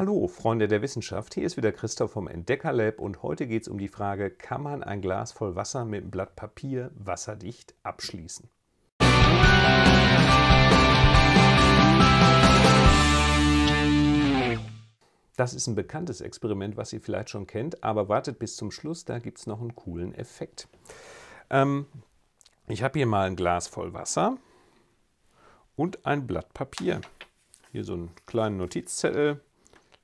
Hallo, Freunde der Wissenschaft, hier ist wieder Christoph vom Entdeckerlab und heute geht es um die Frage, kann man ein Glas voll Wasser mit einem Blatt Papier wasserdicht abschließen? Das ist ein bekanntes Experiment, was ihr vielleicht schon kennt, aber wartet bis zum Schluss, da gibt es noch einen coolen Effekt. Ähm, ich habe hier mal ein Glas voll Wasser und ein Blatt Papier. Hier so einen kleinen Notizzettel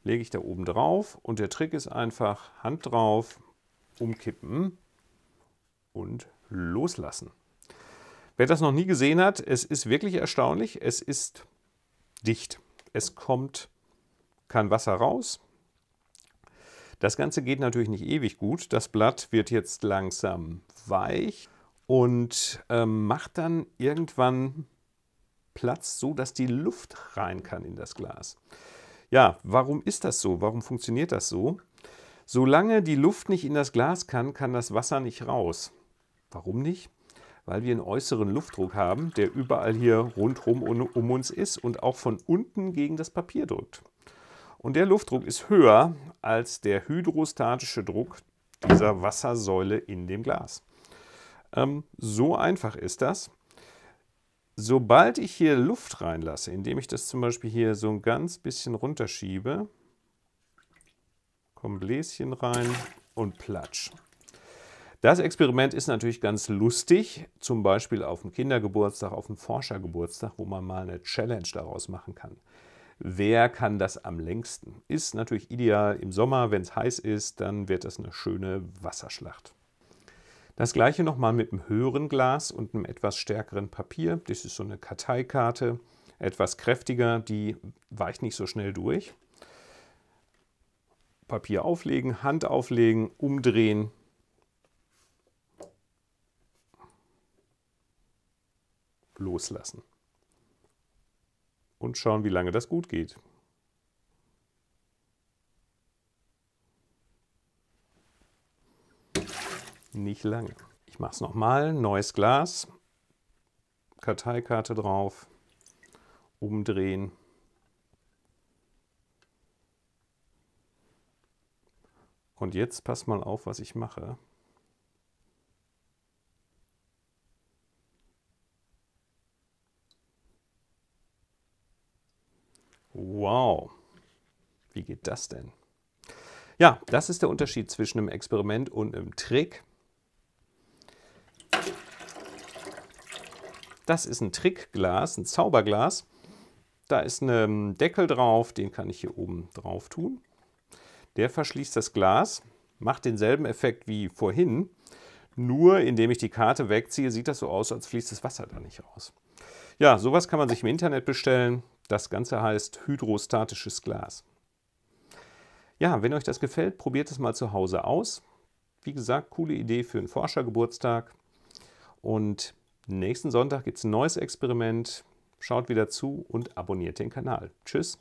lege ich da oben drauf und der Trick ist einfach Hand drauf, umkippen und loslassen. Wer das noch nie gesehen hat, es ist wirklich erstaunlich, es ist dicht. Es kommt kein Wasser raus. Das Ganze geht natürlich nicht ewig gut. Das Blatt wird jetzt langsam weich und ähm, macht dann irgendwann Platz, so dass die Luft rein kann in das Glas. Ja, warum ist das so? Warum funktioniert das so? Solange die Luft nicht in das Glas kann, kann das Wasser nicht raus. Warum nicht? Weil wir einen äußeren Luftdruck haben, der überall hier rundherum um uns ist und auch von unten gegen das Papier drückt. Und der Luftdruck ist höher als der hydrostatische Druck dieser Wassersäule in dem Glas. Ähm, so einfach ist das. Sobald ich hier Luft reinlasse, indem ich das zum Beispiel hier so ein ganz bisschen runterschiebe, kommen Bläschen rein und platsch. Das Experiment ist natürlich ganz lustig, zum Beispiel auf dem Kindergeburtstag, auf dem Forschergeburtstag, wo man mal eine Challenge daraus machen kann. Wer kann das am längsten? Ist natürlich ideal im Sommer, wenn es heiß ist, dann wird das eine schöne Wasserschlacht. Das gleiche nochmal mit einem höheren Glas und einem etwas stärkeren Papier. Das ist so eine Karteikarte, etwas kräftiger, die weicht nicht so schnell durch. Papier auflegen, Hand auflegen, umdrehen. Loslassen. Und schauen, wie lange das gut geht. Nicht lange. Ich mache es nochmal. Neues Glas. Karteikarte drauf. Umdrehen. Und jetzt pass mal auf, was ich mache. Wow, wie geht das denn? Ja, das ist der Unterschied zwischen einem Experiment und einem Trick. Das ist ein Trickglas, ein Zauberglas. Da ist ein ne, ähm, Deckel drauf, den kann ich hier oben drauf tun. Der verschließt das Glas, macht denselben Effekt wie vorhin. Nur indem ich die Karte wegziehe, sieht das so aus, als fließt das Wasser da nicht raus. Ja, sowas kann man sich im Internet bestellen. Das Ganze heißt hydrostatisches Glas. Ja, wenn euch das gefällt, probiert es mal zu Hause aus. Wie gesagt, coole Idee für einen Forschergeburtstag. Und Nächsten Sonntag gibt es ein neues Experiment. Schaut wieder zu und abonniert den Kanal. Tschüss.